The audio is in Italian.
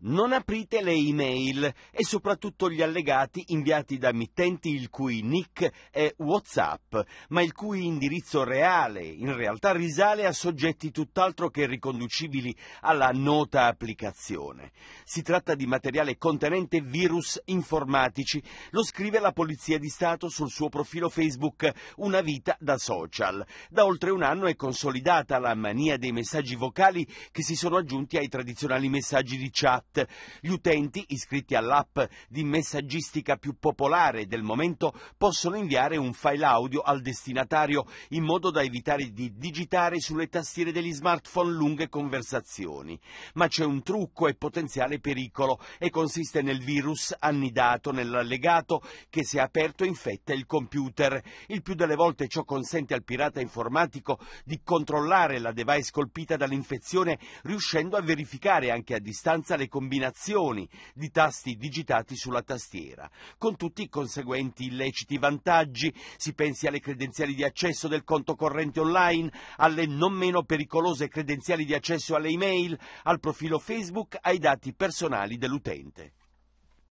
Non aprite le email e soprattutto gli allegati inviati da mittenti il cui nick è WhatsApp, ma il cui indirizzo reale in realtà risale a soggetti tutt'altro che riconducibili alla nota applicazione. Si tratta di materiale contenente virus informatici, lo scrive la Polizia di Stato sul suo profilo Facebook Una vita da social. Da oltre un anno è consolidata la mania dei messaggi vocali che si sono aggiunti ai tradizionali messaggi di chat chat. Gli utenti iscritti all'app di messaggistica più popolare del momento possono inviare un file audio al destinatario in modo da evitare di digitare sulle tastiere degli smartphone lunghe conversazioni. Ma c'è un trucco e potenziale pericolo e consiste nel virus annidato nell'allegato che se aperto infetta il computer. Il più delle volte ciò consente al pirata informatico di controllare la device colpita dall'infezione riuscendo a verificare anche a distanza le conversazioni combinazioni di tasti digitati sulla tastiera, con tutti i conseguenti illeciti vantaggi, si pensi alle credenziali di accesso del conto corrente online, alle non meno pericolose credenziali di accesso alle email, al profilo Facebook, ai dati personali dell'utente.